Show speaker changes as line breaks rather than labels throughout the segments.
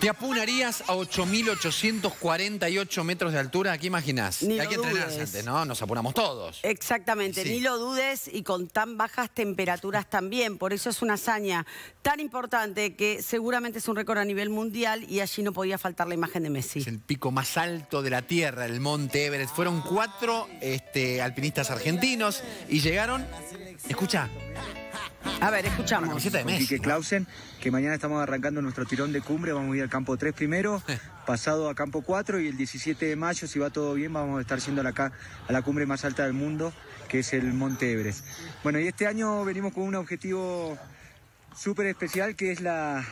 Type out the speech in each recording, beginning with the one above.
Te apunarías a 8.848 metros de altura, ¿qué imaginás? Hay que dudes. ¿no? Nos apunamos todos.
Exactamente, ni lo dudes y con tan bajas temperaturas también. Por eso es una hazaña tan importante que seguramente es un récord a nivel mundial y allí no podía faltar la imagen de Messi. Es
el pico más alto de la Tierra, el Monte Everest. Fueron cuatro este, alpinistas argentinos y llegaron, escucha, a ver, escuchamos. Con Clausen, que mañana estamos arrancando nuestro tirón de cumbre. Vamos a ir al campo 3 primero, pasado a campo 4 y el 17 de mayo, si va todo bien, vamos a estar siendo acá a la cumbre más alta del mundo, que es el Monte Everest. Bueno, y este año venimos con un objetivo súper especial, que es la,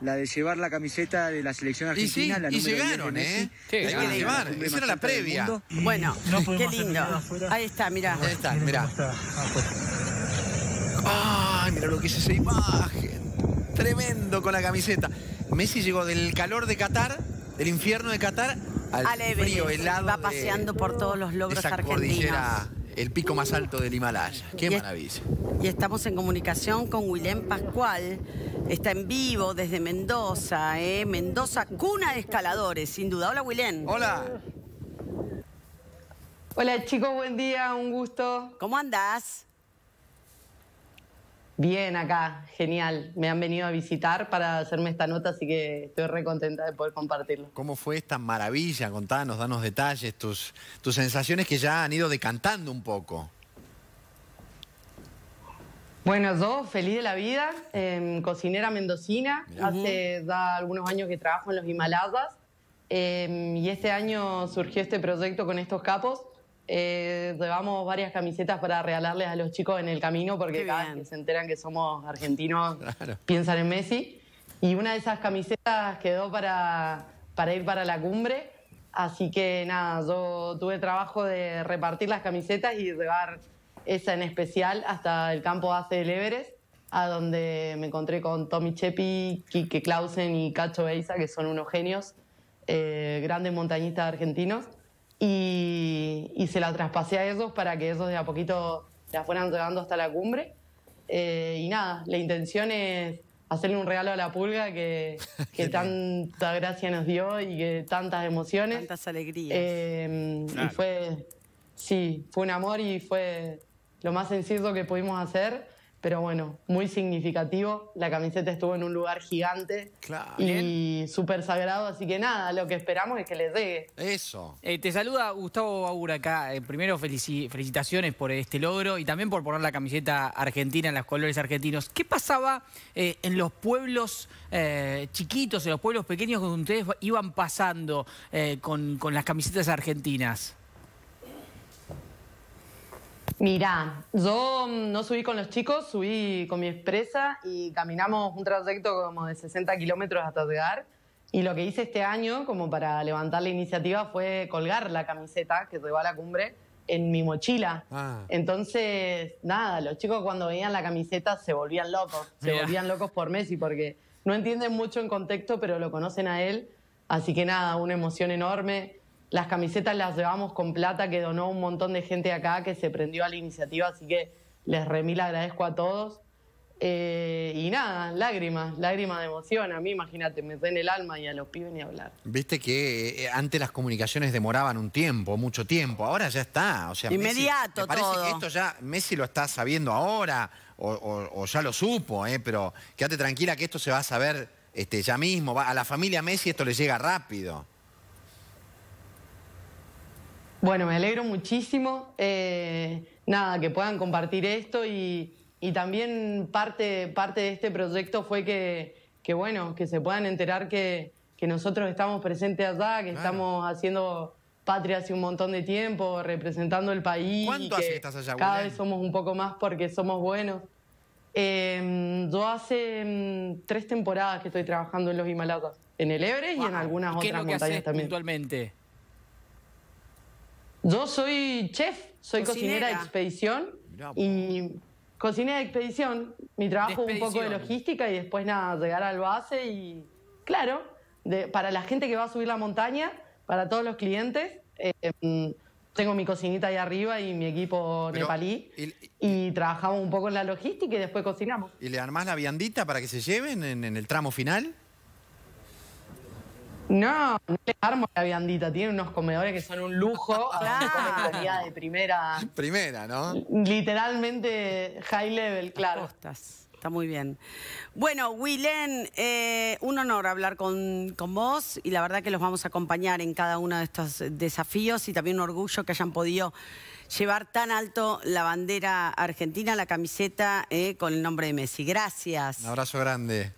de llevar la camiseta de la selección argentina. Sí, la y llegaron, ¿eh? la que llevar, era la previa.
Bueno, qué lindo. Ahí está, mirá. Ahí está,
mirá mira lo que es esa imagen. Tremendo con la camiseta. Messi llegó del calor de Qatar, del infierno de Qatar, al, frío helado. Va paseando por todos los logros argentinos. El pico más alto del Himalaya. Qué maravilla.
Y estamos en comunicación con Willem Pascual. Está en vivo desde Mendoza, ¿eh? Mendoza, cuna de escaladores, sin duda. Hola, Willem Hola. Hola, chicos, buen día, un gusto. ¿Cómo andás?
Bien acá, genial. Me han venido a visitar para hacerme esta nota, así que estoy re contenta de poder compartirlo. ¿Cómo fue esta
maravilla? Contanos, danos detalles, tus, tus sensaciones que ya han ido decantando un poco.
Bueno, yo feliz de la vida, em, cocinera mendocina, hace ya algunos años que trabajo en los Himalayas em, y este año surgió este proyecto con estos capos eh, llevamos varias camisetas para regalarles a los chicos en el camino porque cada vez que se enteran que somos argentinos piensan en Messi. Y una de esas camisetas quedó para, para ir para la cumbre. Así que nada, yo tuve trabajo de repartir las camisetas y llevar esa en especial hasta el campo base del Everest, a donde me encontré con Tommy Chepi, Kike Clausen y Cacho Beisa, que son unos genios, eh, grandes montañistas argentinos y, se la traspasé a ellos para que ellos, de a poquito la fueran llevando hasta la cumbre. Eh, y nada, la intención es hacerle un regalo a la pulga que, que tanta gracia nos dio y que tantas emociones. Tantas alegrías. Eh, y fue, sí, fue un amor y fue lo más sencillo que pudimos hacer pero bueno, muy significativo. La camiseta estuvo en un lugar gigante y súper sagrado, así que nada, lo que esperamos es que les llegue. Eso. Eh, te saluda Gustavo Baura acá. Eh, primero, felicitaciones por este logro y también por poner la camiseta argentina en los colores argentinos. ¿Qué pasaba eh, en los pueblos chiquitos, en los pueblos pequeños donde ustedes iban pasando con, con las camisetas argentinas? Mira, yo mm, no subí con los chicos, subí con mi expresa y caminamos un trayecto como de 60 kilómetros hasta llegar. Y lo que hice este año, como para levantar la iniciativa, fue colgar la camiseta que llevaba a la cumbre en mi mochila. Ah. Entonces, nada, los chicos cuando veían la camiseta se volvían locos, se volvían locos por Messi porque no entienden mucho en contexto, pero lo conocen a él. Así que nada, una emoción enorme. Las camisetas las llevamos con plata que donó un montón de gente acá que se prendió a la iniciativa, así que les remil agradezco a todos. Eh, y nada, lágrimas, lágrimas de emoción. A mí, imagínate, me en el alma y a los pibes ni hablar.
Viste que eh, eh, antes las comunicaciones demoraban un tiempo, mucho tiempo. Ahora ya está. O sea, Inmediato todo. Parece Que esto ya Messi lo está sabiendo ahora o, ya lo supo, eh, pero quédate tranquila que esto se va a saber este, ya mismo. a la familia Messi esto le llega rápido.
Bueno, me alegro muchísimo. Eh, nada, que puedan compartir esto y, también parte, parte, de este proyecto fue que, bueno, que se puedan enterar que, nosotros estamos presentes allá, que estamos haciendo patria hace un montón de tiempo, representando el país. ¿Cuánto hace que estás allá, Cada vez somos un poco más porque somos buenos. Em, yo hace em, tres temporadas que estoy trabajando en los Himalayas, en el Ebre y en algunas otras es lo que también. Yo soy chef, soy cocinera, de expedición y cocinera de expedición. Mi trabajo un poco de logística y después nada, llegar al base y claro, para la gente que va a subir la montaña, para todos los clientes, em, tengo mi cocinita ahí arriba y mi equipo nepalí y, trabajamos un poco en la logística y después cocinamos.
¿Y le armas la viandita para que se lleven en, en el tramo final?
No, no le armo la viandita. Tiene unos comedores que son un lujo. Claro.
Ah. de primera. Primera, ¿no? Literalmente high level, claro. Costas, Está muy bien. Bueno, Willen, eh, un honor hablar con, vos y la verdad que los vamos a acompañar en cada uno de estos desafíos y también un orgullo que hayan podido llevar tan alto la bandera argentina, la camiseta eh, con el nombre de Messi. Gracias. Un abrazo grande.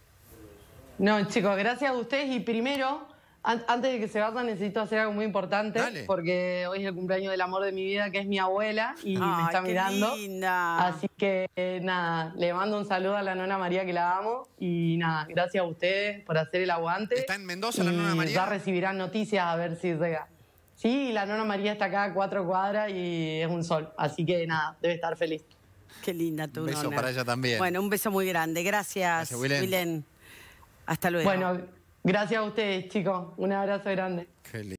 No, chicos, gracias a
ustedes y primero antes de que se vaya, necesito hacer algo muy importante porque hoy es el cumpleaños del amor de mi vida, que es mi abuela y me está mirando. Así que nada, le mando un saludo a la nona María que la amo y nada, gracias a ustedes por hacer el aguante. Está en Mendoza la nona María. Ya recibirán noticias a ver si llega. Sí, la nona María está acá a
cuatro cuadras y es un sol, así que nada, debe estar feliz. Qué linda tu nona. Un beso para ella también. Bueno, un beso muy grande. Gracias, gracias Hasta luego. Bueno, Gracias a ustedes, chicos. Un abrazo grande.